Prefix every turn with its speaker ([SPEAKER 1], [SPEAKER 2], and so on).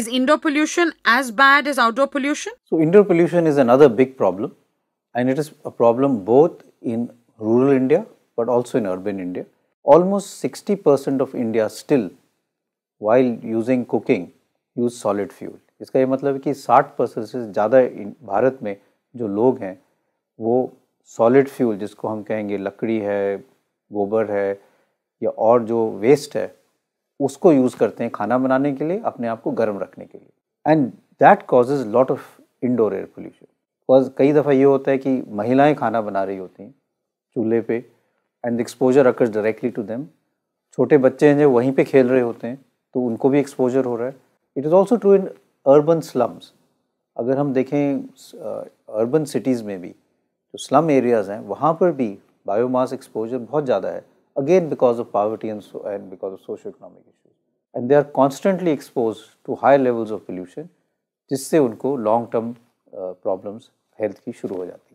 [SPEAKER 1] Is indoor pollution as bad as outdoor pollution?
[SPEAKER 2] So, indoor pollution is another big problem and it is a problem both in rural India but also in urban India. Almost 60% of India still while using cooking use solid fuel. इसका ये मतलब है कि 60 percent से ज़्यादा भारत में जो लोग हैं वो सॉलिड फ्यूल जिसको हम कहेंगे लकड़ी है गोबर है या और जो वेस्ट है उसको यूज़ करते हैं खाना बनाने के लिए अपने आप को गर्म रखने के लिए and that causes lot of indoor air pollution because कई दफ़ा ये होता है कि महिलाएं खाना बना रही होती हैं चूल्हे पे and exposure occurs directly to them छोटे बच्चे हैं जो वहीं पे खेल रहे होते हैं तो उनको भी एक्सपोजर हो रहा है it is also true in urban slums अगर हम देखें अर्बन सिटीज़ में भी जो स्लम एरियाज़ हैं वहाँ पर भी बायोमास एक्सपोजर बहुत ज़्यादा है again because of poverty and, so, and because of socio-economic issues. And they are constantly exposed to high levels of pollution, जिससे उनको long term uh, problems health की शुरू हो जाती